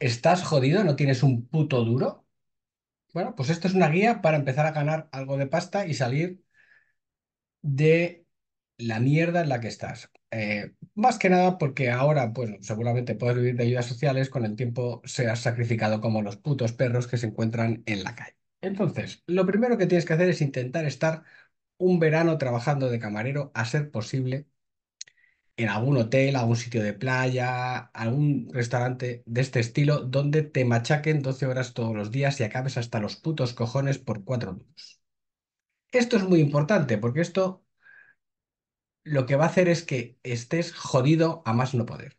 ¿Estás jodido? ¿No tienes un puto duro? Bueno, pues esto es una guía para empezar a ganar algo de pasta y salir de la mierda en la que estás. Eh, más que nada porque ahora, pues, seguramente puedes vivir de ayudas sociales, con el tiempo se sacrificado como los putos perros que se encuentran en la calle. Entonces, lo primero que tienes que hacer es intentar estar un verano trabajando de camarero a ser posible en algún hotel, algún sitio de playa, algún restaurante de este estilo, donde te machaquen 12 horas todos los días y acabes hasta los putos cojones por cuatro minutos. Esto es muy importante porque esto lo que va a hacer es que estés jodido a más no poder.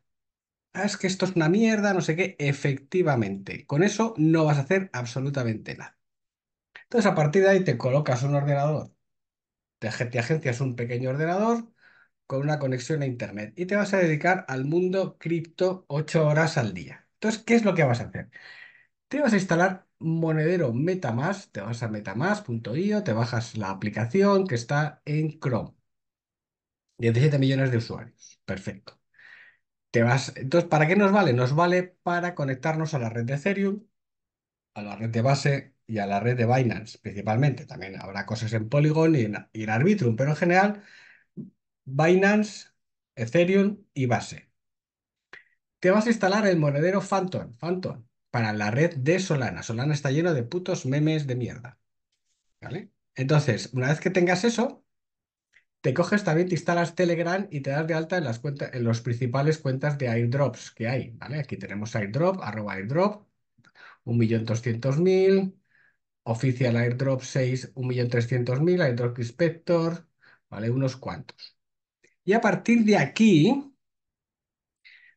Ah, es que esto es una mierda, no sé qué. Efectivamente, con eso no vas a hacer absolutamente nada. Entonces, a partir de ahí te colocas un ordenador, te, te agencias un pequeño ordenador con una conexión a Internet y te vas a dedicar al mundo cripto ocho horas al día. Entonces, ¿qué es lo que vas a hacer? Te vas a instalar Monedero MetaMask, te vas a metamask.io, te bajas la aplicación que está en Chrome. 17 millones de usuarios. Perfecto. Te vas, entonces, ¿para qué nos vale? Nos vale para conectarnos a la red de Ethereum, a la red de base y a la red de Binance principalmente. También habrá cosas en Polygon y y en Arbitrum, pero en general Binance, Ethereum y Base. Te vas a instalar el monedero Phantom, Phantom para la red de Solana. Solana está lleno de putos memes de mierda. ¿Vale? Entonces, una vez que tengas eso, te coges también, te instalas Telegram y te das de alta en las cuentas, en los principales cuentas de airdrops que hay, ¿vale? Aquí tenemos airdrop, arroba airdrop, 1.200.000, oficial airdrop 6, 1.300.000, airdrop inspector, ¿vale? Unos cuantos. Y a partir de aquí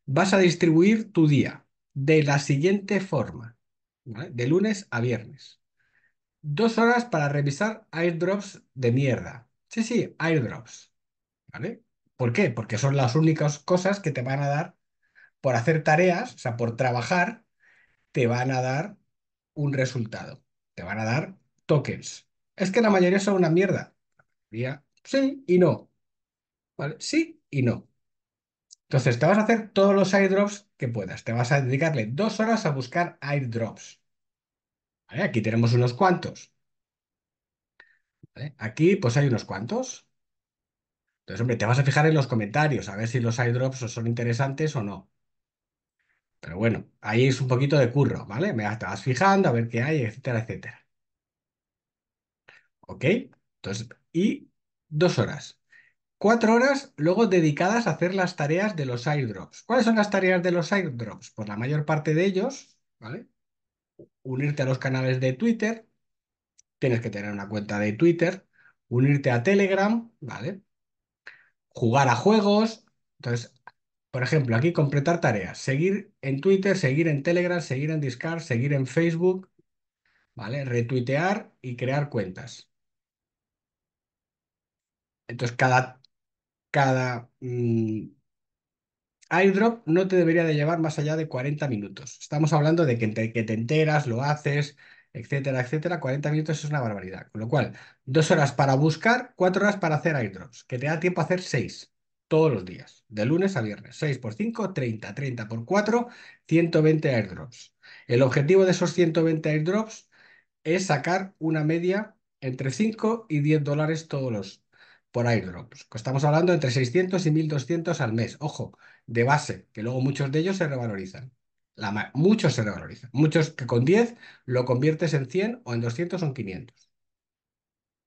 vas a distribuir tu día de la siguiente forma, de lunes a viernes. Dos horas para revisar airdrops de mierda. Sí, sí, airdrops. ¿Por qué? Porque son las únicas cosas que te van a dar por hacer tareas, o sea, por trabajar, te van a dar un resultado. Te van a dar tokens. Es que la mayoría son una mierda. Sí y no. Sí y no. Entonces, te vas a hacer todos los airdrops que puedas. Te vas a dedicarle dos horas a buscar airdrops. Aquí tenemos unos cuantos. Aquí, pues hay unos cuantos. Entonces, hombre, te vas a fijar en los comentarios, a ver si los airdrops son interesantes o no. Pero bueno, ahí es un poquito de curro, ¿vale? Me te vas fijando a ver qué hay, etcétera, etcétera. ¿Ok? Entonces, y dos horas. Cuatro horas luego dedicadas a hacer las tareas de los airdrops. ¿Cuáles son las tareas de los airdrops? Pues la mayor parte de ellos, ¿vale? Unirte a los canales de Twitter, tienes que tener una cuenta de Twitter, unirte a Telegram, ¿vale? Jugar a juegos. Entonces, por ejemplo, aquí completar tareas, seguir en Twitter, seguir en Telegram, seguir en Discord, seguir en Facebook, ¿vale? Retuitear y crear cuentas. Entonces, cada cada airdrop mm, no te debería de llevar más allá de 40 minutos. Estamos hablando de que te, que te enteras, lo haces, etcétera, etcétera. 40 minutos es una barbaridad. Con lo cual, dos horas para buscar, cuatro horas para hacer airdrops, que te da tiempo a hacer seis todos los días, de lunes a viernes. 6 por 5, 30, 30 por 4, 120 airdrops. El objetivo de esos 120 airdrops es sacar una media entre 5 y 10 dólares todos los, por airdrops. Pues, estamos hablando entre 600 y 1200 al mes, ojo, de base, que luego muchos de ellos se revalorizan. muchos se revalorizan, muchos que con 10 lo conviertes en 100 o en 200 o 500.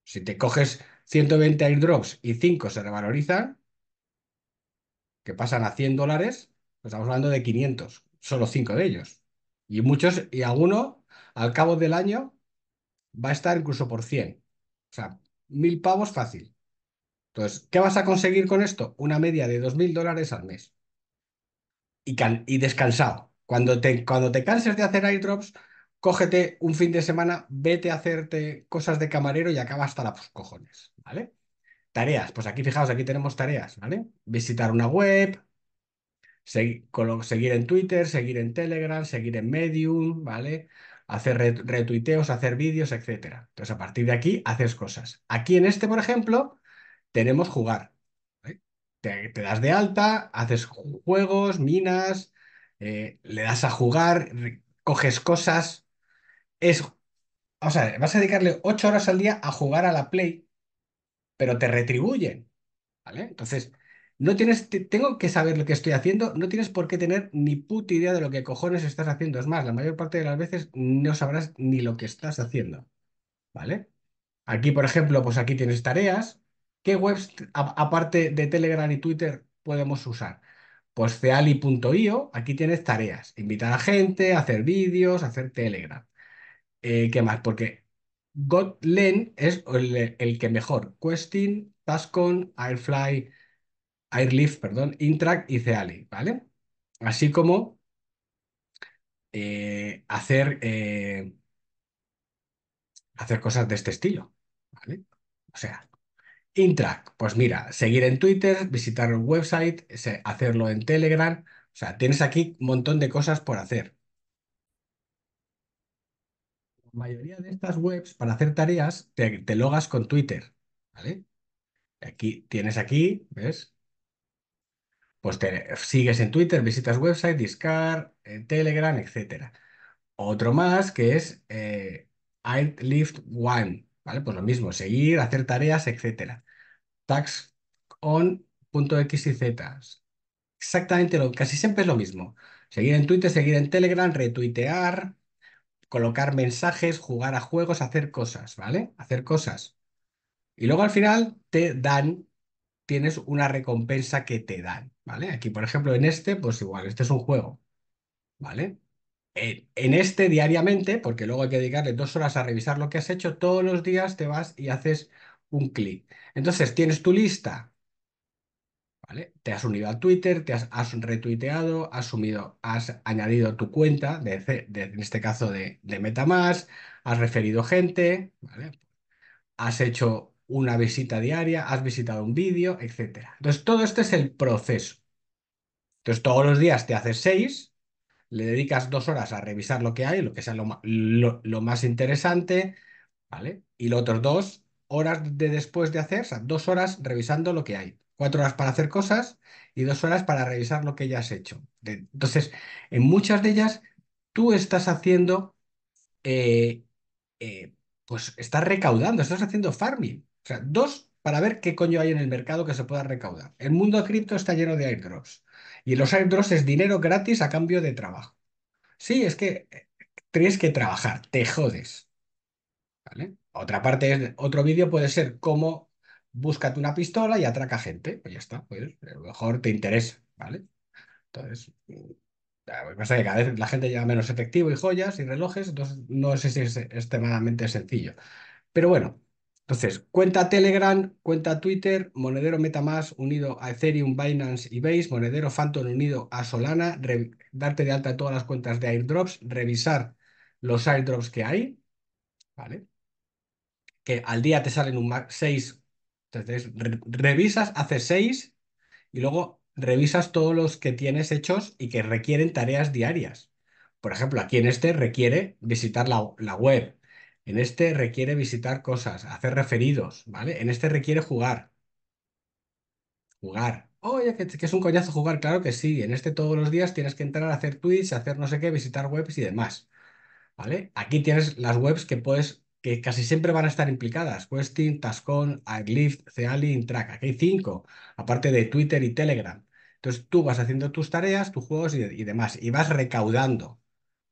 Si te coges 120 airdrops y 5 se revalorizan, que pasan a 100 dólares, pues estamos hablando de 500, solo 5 de ellos. Y muchos, y alguno, al cabo del año, va a estar incluso por 100. O sea, mil pavos fácil. Entonces, ¿qué vas a conseguir con esto? Una media de 2.000 dólares al mes. Y, y descansado. Cuando te, cuando te canses de hacer airdrops, cógete un fin de semana, vete a hacerte cosas de camarero y acaba hasta Pues, cojones, ¿vale? Tareas, pues aquí fijaos, aquí tenemos tareas, ¿vale? Visitar una web, seguir, en Twitter, seguir en Telegram, seguir en Medium, ¿vale? Hacer retuiteos, hacer vídeos, etcétera. Entonces, a partir de aquí, haces cosas. Aquí en este, por ejemplo, tenemos jugar. Te, das de alta, haces juegos, minas, eh, le das a jugar, coges cosas. Es, o sea, vas a dedicarle ocho horas al día a jugar a la Play, pero te retribuyen. ¿vale? Entonces, no tienes, tengo que saber lo que estoy haciendo, no tienes por qué tener ni puta idea de lo que cojones estás haciendo. Es más, la mayor parte de las veces no sabrás ni lo que estás haciendo. ¿Vale? Aquí, por ejemplo, pues aquí tienes tareas, ¿Qué webs, aparte de Telegram y Twitter, podemos usar? Pues ceali.io, aquí tienes tareas, invitar a gente, hacer vídeos, hacer Telegram. Eh, ¿Qué más? Porque Gotlen es el, que mejor. Questing, Taskon, Airfly, Airlift, perdón, Intract y Ceali, ¿vale? Así como eh, hacer, eh, hacer cosas de este estilo, ¿vale? O sea, Intrack, pues mira, seguir en Twitter, visitar el website, hacerlo en Telegram. O sea, tienes aquí un montón de cosas por hacer. La mayoría de estas webs, para hacer tareas, te, logas con Twitter. ¿vale? Aquí tienes aquí, ¿ves? Pues sigues en Twitter, visitas website, Discard, eh, Telegram, etc. Otro más que es eh, One, ¿vale? Pues lo mismo, seguir, hacer tareas, etcétera tags on .x y z. Exactamente lo, casi siempre es lo mismo. Seguir en Twitter, seguir en Telegram, retuitear, colocar mensajes, jugar a juegos, hacer cosas, ¿vale? Hacer cosas. Y luego al final te dan, tienes una recompensa que te dan, ¿vale? Aquí, por ejemplo, en este, pues igual, este es un juego, ¿vale? En, en este diariamente, porque luego hay que dedicarle dos horas a revisar lo que has hecho, todos los días te vas y haces un clic. Entonces, tienes tu lista. ¿Vale? Te has unido a Twitter, te has, retuiteado, has, has añadido tu cuenta, en este caso de, de MetaMask, has referido gente, ¿vale? has hecho una visita diaria, has visitado un vídeo, etc. Entonces, todo esto es el proceso. Entonces, todos los días te haces seis, le dedicas dos horas a revisar lo que hay, lo que sea lo, lo más interesante, ¿vale? Y los otros dos horas de después de hacer, o sea, dos horas revisando lo que hay. Cuatro horas para hacer cosas y dos horas para revisar lo que ya has hecho. Entonces, en muchas de ellas, tú estás haciendo, eh, eh, pues estás recaudando, estás haciendo farming. O sea, dos para ver qué coño hay en el mercado que se pueda recaudar. El mundo cripto está lleno de airdrops. Y los airdrops es dinero gratis a cambio de trabajo. Sí, es que eh, tienes que trabajar, te jodes. ¿Vale? Otra parte, otro vídeo puede ser cómo búscate una pistola y atraca gente. Pues ya está, pues a lo mejor te interesa, ¿vale? Entonces, mm, pasa que cada vez la gente lleva menos efectivo y joyas y relojes, entonces no sé si es extremadamente sencillo. Pero bueno, entonces, cuenta Telegram, cuenta Twitter, Monedero Metamask unido a Ethereum, Binance y Base, Monedero Phantom unido a Solana, darte de alta todas las cuentas de airdrops, revisar los airdrops que hay, ¿vale? que al día te salen un 6, entonces revisas, hace 6 y luego revisas todos los que tienes hechos y que requieren tareas diarias. Por ejemplo, aquí en este requiere visitar la, web, en este requiere visitar cosas, hacer referidos, ¿vale? En este requiere jugar. Jugar. Oye, que, que, es un coñazo jugar, claro que sí. En este todos los días tienes que entrar a hacer tweets, hacer no sé qué, visitar webs y demás. ¿Vale? Aquí tienes las webs que puedes que casi siempre van a estar implicadas, Questing, Tascon, AirLift, Ceali, Intrack, aquí hay cinco, aparte de Twitter y Telegram. Entonces tú vas haciendo tus tareas, tus juegos y, demás, y vas recaudando.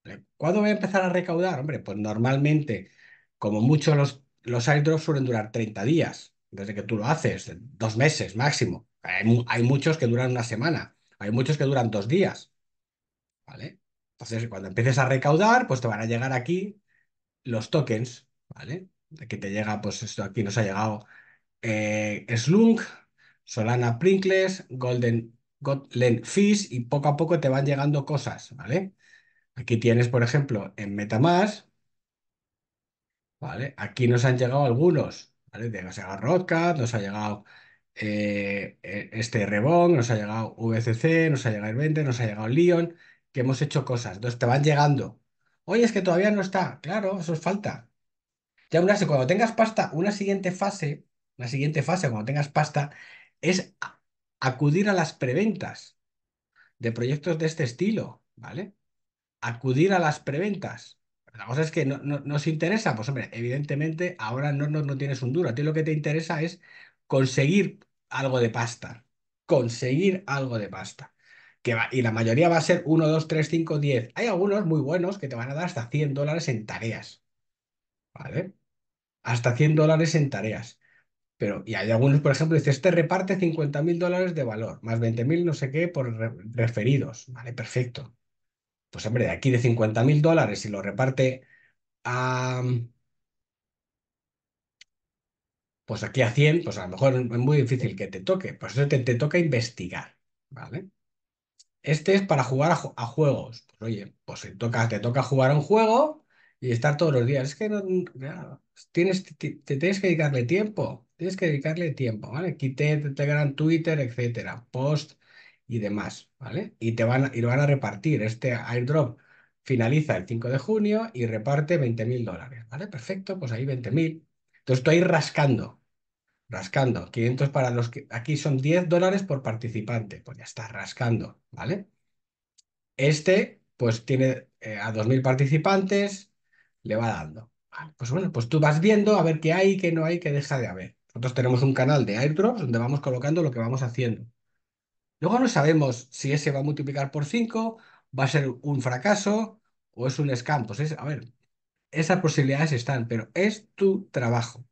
Eh, ¿Cuándo voy a empezar a recaudar? Hombre, pues normalmente, como mucho, los, los airdrops suelen durar 30 días, desde que tú lo haces, dos meses máximo. Hay, muchos que duran una semana, hay muchos que duran dos días. ¿Vale? Entonces, cuando empieces a recaudar, pues te van a llegar aquí los tokens ¿vale? Aquí te llega, pues esto aquí nos ha llegado eh, Slunk, Solana Prinkles, Golden Gotland Fish y poco a poco te van llegando cosas, ¿vale? Aquí tienes, por ejemplo, en MetaMask, ¿vale? Aquí nos han llegado algunos, ¿vale? Nos ha llegado Rodcat, nos ha llegado eh, e, este Rebon, nos ha llegado VCC, nos ha llegado el 20, nos ha llegado Leon, que hemos hecho cosas. Entonces te van llegando. Oye, es que todavía no está. Claro, eso es falta. Ya una, cuando tengas pasta, una siguiente fase, una siguiente fase, cuando tengas pasta, es acudir a las preventas de proyectos de este estilo, ¿vale? Acudir a las preventas. La cosa es que no, nos interesa, pues hombre, evidentemente ahora no, tienes un duro. A ti lo que te interesa es conseguir algo de pasta. Conseguir algo de pasta. Que y la mayoría va a ser 1, 2, 3, 5, 10. Hay algunos muy buenos que te van a dar hasta 100 dólares en tareas. ¿Vale? hasta 100 dólares en tareas. Pero, y hay algunos, por ejemplo, dice, este reparte 50.000 mil dólares de valor, más 20.000, no sé qué por referidos. Vale, perfecto. Pues hombre, de aquí de 50.000 mil dólares, si lo reparte a... Pues aquí a 100, pues a lo mejor es muy difícil que te toque. Pues eso te, toca investigar, ¿vale? Este es para jugar a, juegos. Pues, oye, pues toca, te toca jugar a un juego, y estar todos los días. Es que no, tienes, te, tienes que dedicarle tiempo, tienes que dedicarle tiempo, ¿vale? Quité Telegram, Twitter, etcétera, post y demás, ¿vale? Y te van, y lo van a repartir. Este airdrop finaliza el 5 de junio y reparte 20 mil dólares, ¿vale? Perfecto, pues ahí 20.000. mil. Entonces estoy rascando, rascando. 500 para los que aquí son 10 dólares por participante, pues ya está rascando, ¿vale? Este, pues tiene eh, a 2.000 participantes, le va dando. pues bueno, pues tú vas viendo a ver qué hay, qué no hay, qué deja de haber. Nosotros tenemos un canal de airdrops donde vamos colocando lo que vamos haciendo. Luego no sabemos si ese va a multiplicar por 5, va a ser un fracaso o es un scam. Pues a ver, esas posibilidades están, pero es tu trabajo.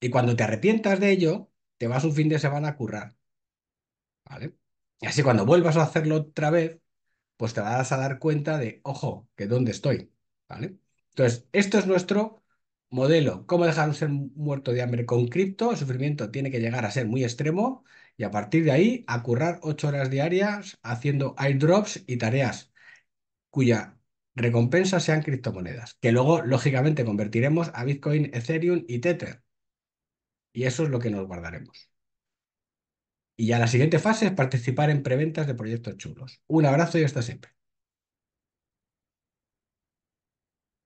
Y cuando te arrepientas de ello, te vas un fin de semana a currar. ¿Vale? Y así cuando vuelvas a hacerlo otra vez, pues te vas a dar cuenta de, ojo, que dónde estoy. ¿Vale? Entonces, esto es nuestro modelo. ¿Cómo dejar un ser muerto de hambre con cripto? El sufrimiento tiene que llegar a ser muy extremo y a partir de ahí a currar ocho horas diarias haciendo airdrops y tareas cuya recompensa sean criptomonedas, que luego lógicamente convertiremos a Bitcoin, Ethereum y Tether. Y eso es lo que nos guardaremos. Y ya la siguiente fase es participar en preventas de proyectos chulos. Un abrazo y hasta siempre.